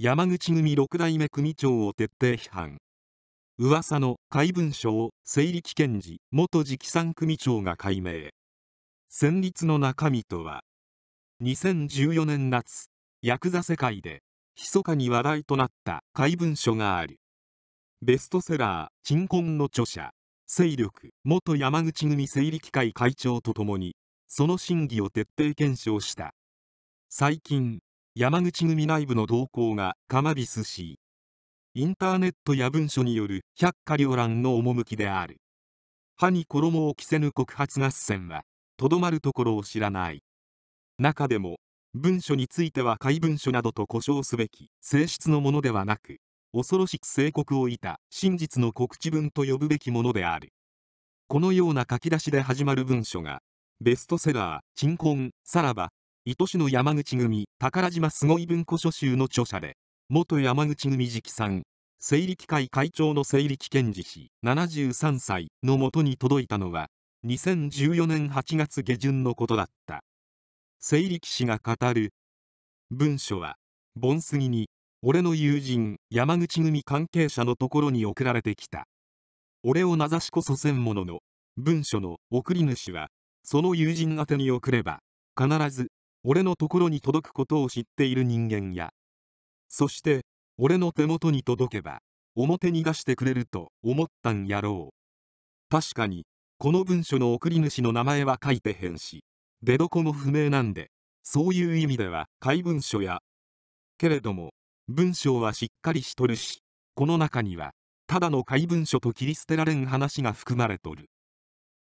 山口組6代目組長を徹底批判噂の怪文書を理危険時元直参組長が解明戦慄の中身とは2014年夏ヤクザ世界で密かに話題となった怪文書があるベストセラー「鎮魂」の著者勢力元山口組理機会会長とともにその真偽を徹底検証した最近山口組内部の動向がマビスしインターネットや文書による百花繚乱の趣である歯に衣を着せぬ告発合戦はとどまるところを知らない中でも文書については怪文書などと呼称すべき性質のものではなく恐ろしく警告をいた真実の告知文と呼ぶべきものであるこのような書き出しで始まる文書がベストセラー「鎮魂さらば糸市の山口組宝島すごい文庫書集の著者で元山口組直参整理機会会長の整理健治氏73歳のもとに届いたのは2014年8月下旬のことだった整理氏が語る文書は盆ぎに俺の友人山口組関係者のところに送られてきた俺を名指しこそせんものの文書の送り主はその友人宛に送れば必ず俺のところに届くことを知っている人間やそして俺の手元に届けば表に出してくれると思ったんやろう確かにこの文書の送り主の名前は書いてへんし出どこも不明なんでそういう意味では怪文書やけれども文章はしっかりしとるしこの中にはただの怪文書と切り捨てられん話が含まれとる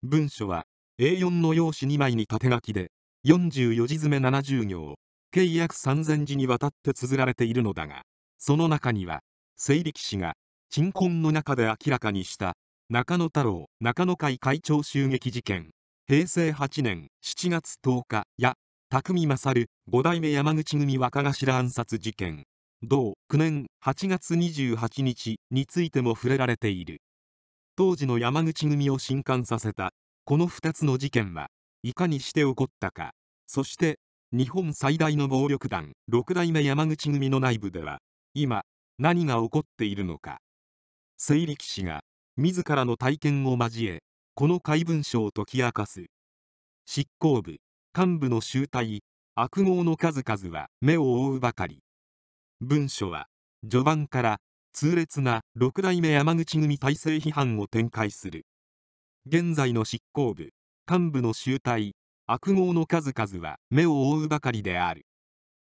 文書は A4 の用紙2枚に縦書きで44字詰め70行計約3000字にわたって綴られているのだがその中には西力士が鎮魂の中で明らかにした中野太郎中野会会長襲撃事件平成8年7月10日や匠勝五代目山口組若頭暗殺事件同9年8月28日についても触れられている当時の山口組を震撼させたこの2つの事件はいかにして起こったかそして日本最大の暴力団六代目山口組の内部では今何が起こっているのか清力氏が自らの体験を交えこの怪文書を解き明かす執行部幹部の集体悪号の数々は目を覆うばかり文書は序盤から痛烈な六代目山口組体制批判を展開する現在の執行部幹部の醜態悪号の数々は目を覆うばかりである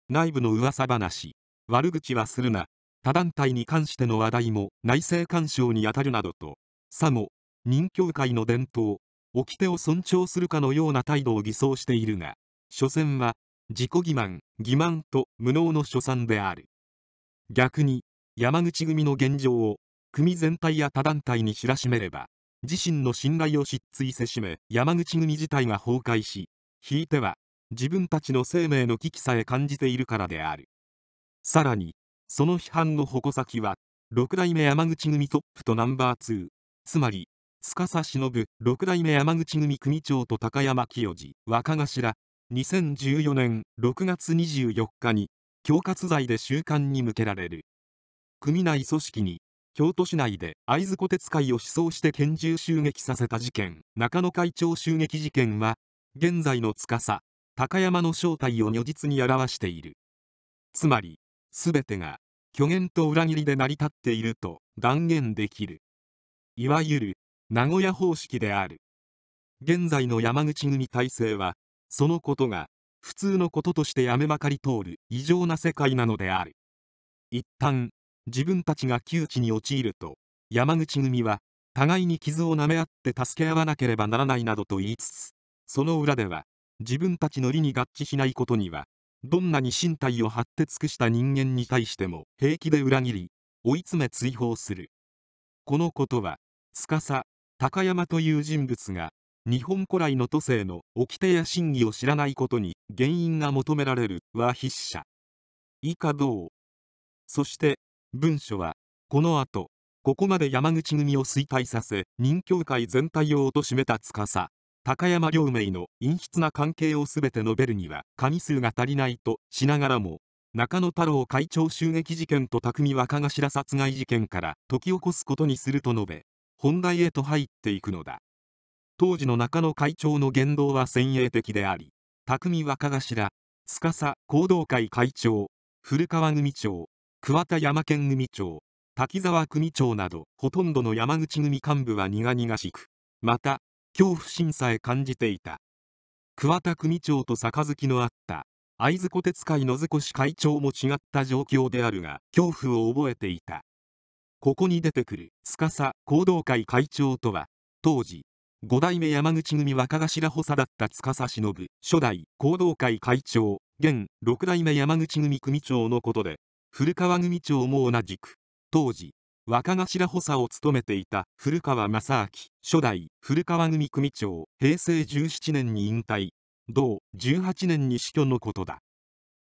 内部の噂話悪口はするな他団体に関しての話題も内政干渉にあたるなどとさも任教会の伝統掟を尊重するかのような態度を偽装しているが所詮は自己欺瞞欺瞞と無能の所産である逆に山口組の現状を組全体や他団体に知らしめれば自身の信頼を失墜せしめ山口組自体が崩壊しひいては自分たちの生命の危機さえ感じているからであるさらにその批判の矛先は六代目山口組トップとナンバー2つまり司忍六代目山口組組長と高山清治若頭2014年6月24日に恐喝罪で収監に向けられる組内組織に京都市内で会津小鉄会を思想して拳銃襲撃させた事件中野会長襲撃事件は現在の司高山の正体を如実に表しているつまり全てが虚言と裏切りで成り立っていると断言できるいわゆる名古屋方式である現在の山口組体制はそのことが普通のこととしてやめまかり通る異常な世界なのである一旦自分たちが窮地に陥ると山口組は互いに傷を舐め合って助け合わなければならないなどと言いつつその裏では自分たちの理に合致しないことにはどんなに身体を張って尽くした人間に対しても平気で裏切り追い詰め追放するこのことは司高山という人物が日本古来の都政の掟や真偽を知らないことに原因が求められるは筆者以下同そして文書は、この後、ここまで山口組を衰退させ、任教会全体を貶めた司、高山両名の陰湿な関係を全て述べるには、紙数が足りないとしながらも、中野太郎会長襲撃事件と匠若頭殺害事件から解き起こすことにすると述べ、本題へと入っていくのだ。当時の中野会長の言動は先鋭的であり、匠若頭、司行動会会長、古川組長、桑田山県組長、滝沢組長など、ほとんどの山口組幹部は苦々しく、また、恐怖心さえ感じていた。桑田組長と杯のあった、会津小鉄会の図越会長も違った状況であるが、恐怖を覚えていた。ここに出てくる、司行動会会長とは、当時、五代目山口組若頭補佐だった司忍、初代行動会会長、現六代目山口組組長のことで、古川組長も同じく当時若頭補佐を務めていた古川正明初代古川組組長平成17年に引退同18年に死去のことだ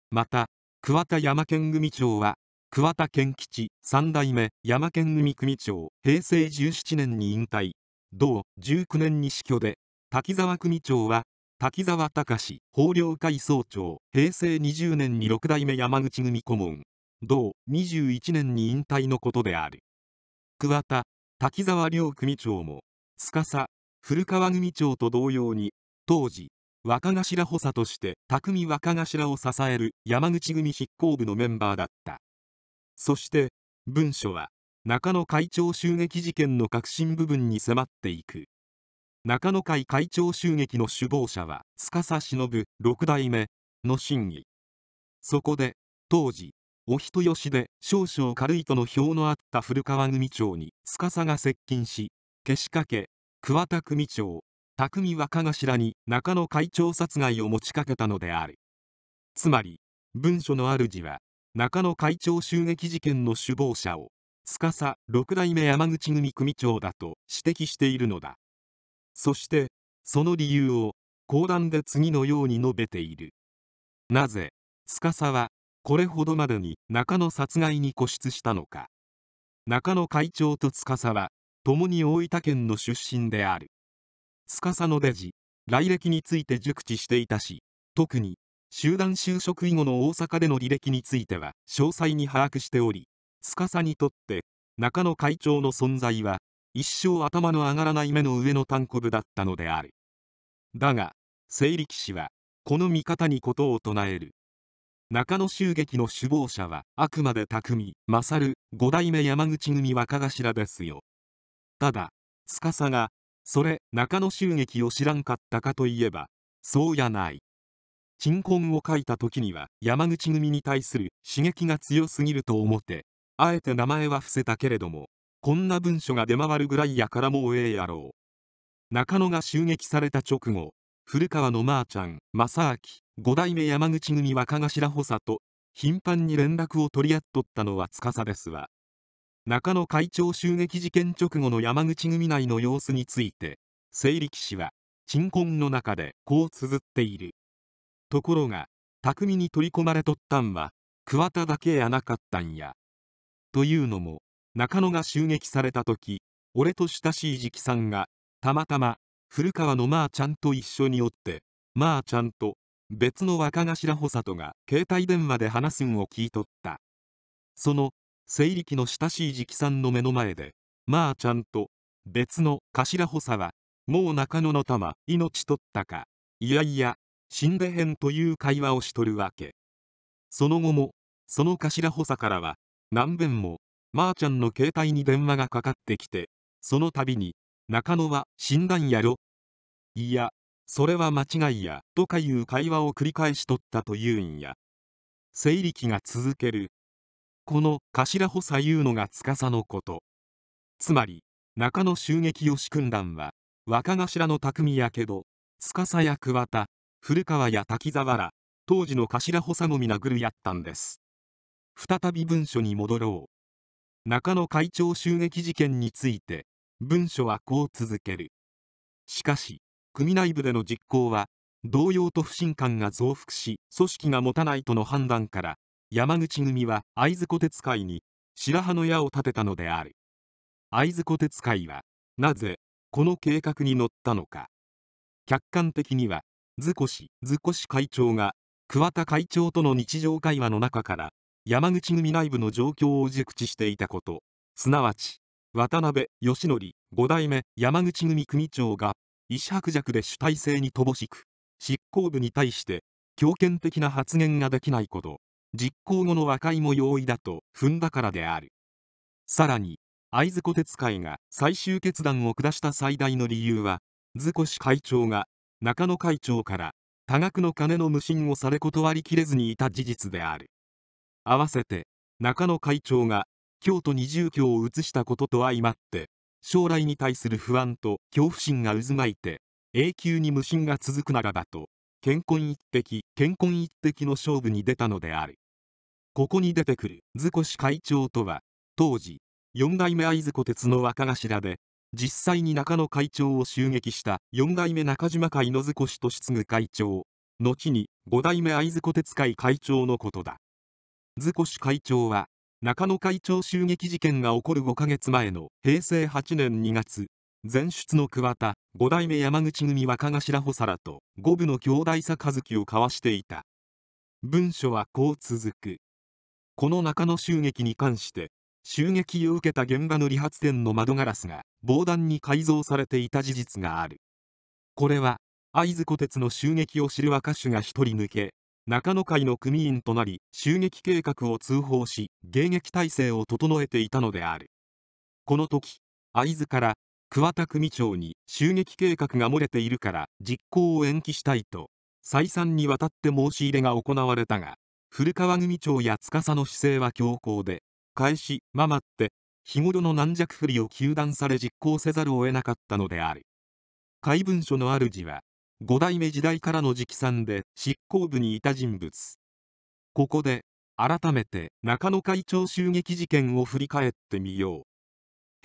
また桑田山県組長は桑田健吉三代目山県組組長平成17年に引退同19年に死去で滝沢組長は滝沢隆法領会総長平成20年に六代目山口組顧問同21年に引退のことである桑田滝沢両組長も司古川組長と同様に当時若頭補佐として匠若頭を支える山口組筆行部のメンバーだったそして文書は中野会長襲撃事件の核心部分に迫っていく中野会会長襲撃の首謀者は司忍六代目の真偽そこで当時お人よしで少々軽いとの票のあった古川組長に司が接近しけしかけ桑田組長匠若頭に中野会長殺害を持ちかけたのであるつまり文書の主は中野会長襲撃事件の首謀者を司六代目山口組組長だと指摘しているのだそしてその理由を講談で次のように述べているなぜ司はこれほどまでに中野殺害に固執したのか中野会長と司は共に大分県の出身である司の出自来歴について熟知していたし特に集団就職以後の大阪での履歴については詳細に把握しており司にとって中野会長の存在は一生頭の上がらない目の上の単行部だったのであるだが西力士はこの見方に事を唱える中野襲撃の首謀者はあくまで匠勝五代目山口組若頭ですよただ司がそれ中野襲撃を知らんかったかといえばそうやない鎮魂を書いた時には山口組に対する刺激が強すぎると思ってあえて名前は伏せたけれどもこんな文書が出回るぐらいやからもうええやろう中野が襲撃された直後古川のまーちゃん正明五代目山口組若頭補佐と頻繁に連絡を取り合っとったのは司ですわ中野会長襲撃事件直後の山口組内の様子について清力氏は鎮魂の中でこう綴っているところが巧みに取り込まれとったんは桑田だけやなかったんやというのも中野が襲撃された時俺と親しい直さんがたまたま古川のまーちゃんと一緒におってまあちゃんと別の若頭補佐とが携帯電話で話すんを聞いとったその理力の親しい直さんの目の前でまあちゃんと別の頭補佐はもう中野の玉命取ったかいやいや死んでへんという会話をしとるわけその後もその頭補佐からは何べんもまー、あ、ちゃんの携帯に電話がかかってきてその度に中野は死んだんやろ。いや、それは間違いや、とかいう会話を繰り返しとったというんや。生理が続ける。この頭補佐いうのが司のこと。つまり、中野襲撃吉訓団は、若頭の匠やけど、司や桑田、古川や滝沢ら、当時の頭補佐のみ殴るやったんです。再び文書に戻ろう。中野会長襲撃事件について、文書はこう続けるしかし組内部での実行は同様と不信感が増幅し組織が持たないとの判断から山口組は会津小鉄会に白羽の矢を立てたのである会津小鉄会はなぜこの計画に乗ったのか客観的には図越図越会長が桑田会長との日常会話の中から山口組内部の状況を熟知していたことすなわち渡辺義則五代目山口組組長が石薄弱で主体性に乏しく執行部に対して強権的な発言ができないこと実行後の和解も容易だと踏んだからであるさらに会津小鉄会が最終決断を下した最大の理由は図越会長が中野会長から多額の金の無心をされ断りきれずにいた事実である合わせて中野会長が京都に住居を移したことと相まって将来に対する不安と恐怖心が渦巻いて永久に無心が続くならばと健康一滴健康一滴の勝負に出たのであるここに出てくる図越会長とは当時4代目会津虎鉄の若頭で実際に中野会長を襲撃した4代目中島会の図越としぐ会長後に5代目会津虎鉄会会長のことだ図越会長は中野会長襲撃事件が起こる5ヶ月前の平成8年2月前出の桑田五代目山口組若頭補佐らと五部の兄弟差和樹を交わしていた文書はこう続くこの中野襲撃に関して襲撃を受けた現場の理髪店の窓ガラスが防弾に改造されていた事実があるこれは会津虎鉄の襲撃を知る若手が一人抜け中野会の組員となり襲撃計画を通報し迎撃体制を整えていたのであるこの時会津から桑田組長に襲撃計画が漏れているから実行を延期したいと再三にわたって申し入れが行われたが古川組長や司の姿勢は強硬で返しままって日頃の軟弱不利を糾弾され実行せざるを得なかったのである怪文書の主は五代目時代からの直参で執行部にいた人物ここで改めて中野会長襲撃事件を振り返ってみよう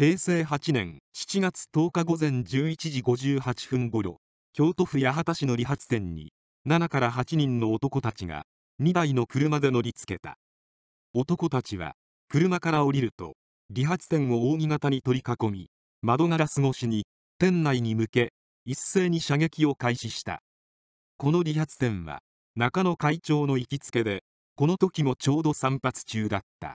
平成8年7月10日午前11時58分ごろ京都府八幡市の理髪店に7から8人の男たちが2台の車で乗りつけた男たちは車から降りると理髪店を扇形に取り囲み窓ガラス越しに店内に向け一斉に射撃を開始したこの理髪店は中野会長の行きつけでこの時もちょうど散髪中だった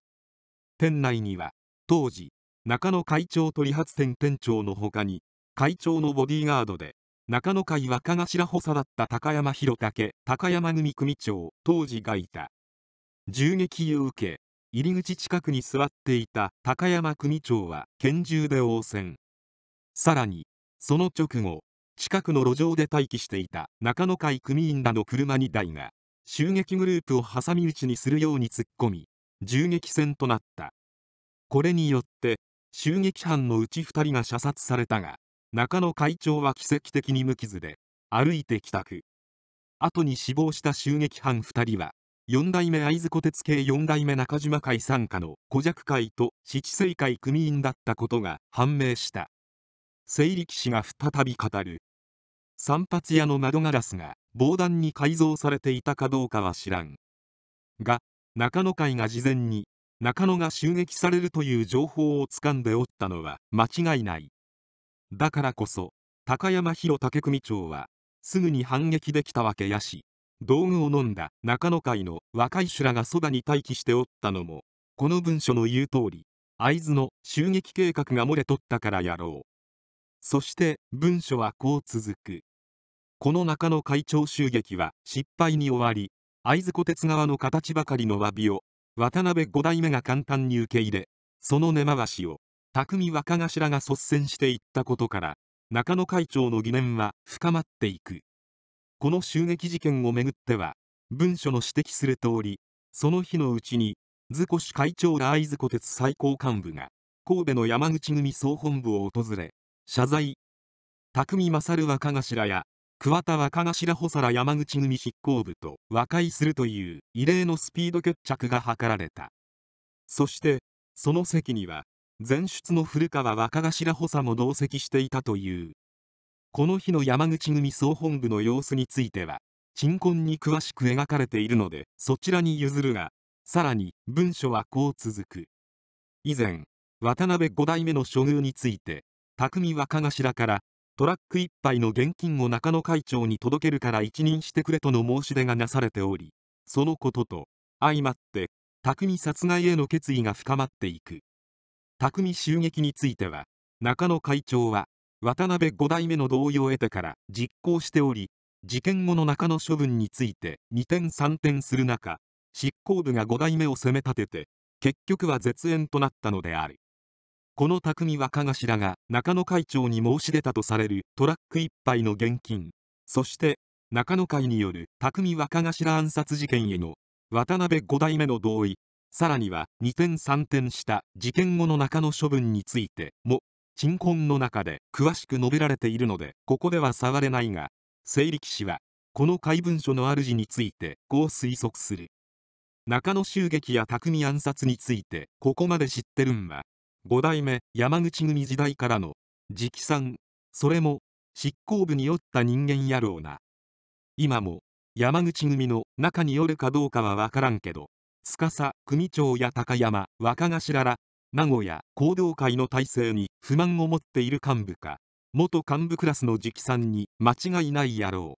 店内には当時中野会長と理髪店店長の他に会長のボディーガードで中野会若頭補佐だった高山弘武高山組組長当時がいた銃撃を受け入り口近くに座っていた高山組長は拳銃で応戦さらにその直後近くの路上で待機していた中野会組員らの車2台が襲撃グループを挟み撃ちにするように突っ込み銃撃戦となったこれによって襲撃犯のうち2人が射殺されたが中野会長は奇跡的に無傷で歩いて帰宅後に死亡した襲撃犯2人は4代目会津小鉄系4代目中島会傘下の小弱会と七星会組員だったことが判明した西力氏が再び語る散髪屋の窓ガラスが防弾に改造されていたかどうかは知らんが中野会が事前に中野が襲撃されるという情報をつかんでおったのは間違いないだからこそ高山博武組長はすぐに反撃できたわけやし道具を飲んだ中野会の若い修羅がそばに待機しておったのもこの文書の言う通り会津の襲撃計画が漏れとったからやろうそして文書はこう続くこの中野会長襲撃は失敗に終わり会津小鉄側の形ばかりの詫びを渡辺5代目が簡単に受け入れその根回しを匠若頭が率先していったことから中野会長の疑念は深まっていくこの襲撃事件をめぐっては文書の指摘する通りその日のうちに図越会長ら会津小鉄最高幹部が神戸の山口組総本部を訪れ謝罪匠勝若頭や桑田若頭補佐ら山口組筆行部と和解するという異例のスピード決着が図られたそしてその席には前出の古川若頭補佐も同席していたというこの日の山口組総本部の様子については鎮魂に詳しく描かれているのでそちらに譲るがさらに文書はこう続く以前渡辺五代目の処遇について匠若頭からトラック1杯の現金を中野会長に届けるから一任してくれとの申し出がなされておりそのことと相まって匠殺害への決意が深まっていく匠襲撃については中野会長は渡辺5代目の同意を得てから実行しており事件後の中野処分について二転三転する中執行部が5代目を責め立てて結局は絶縁となったのであるこの匠若頭が中野会長に申し出たとされるトラック1杯の現金そして中野会による匠若頭暗殺事件への渡辺5代目の同意さらには二転三転した事件後の中野処分についても鎮魂の中で詳しく述べられているのでここでは触れないが成力氏はこの怪文書の主についてこう推測する中野襲撃や匠暗殺についてここまで知ってるんは5代目山口組時代からの直参それも執行部によった人間やろうな今も山口組の中によるかどうかは分からんけど司組長や高山若頭ら名古屋行動会の体制に不満を持っている幹部か元幹部クラスの直参に間違いないやろう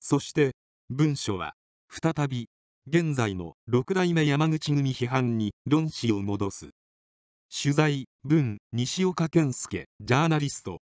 そして文書は再び現在の六代目山口組批判に論旨を戻す取材文西岡健介ジャーナリスト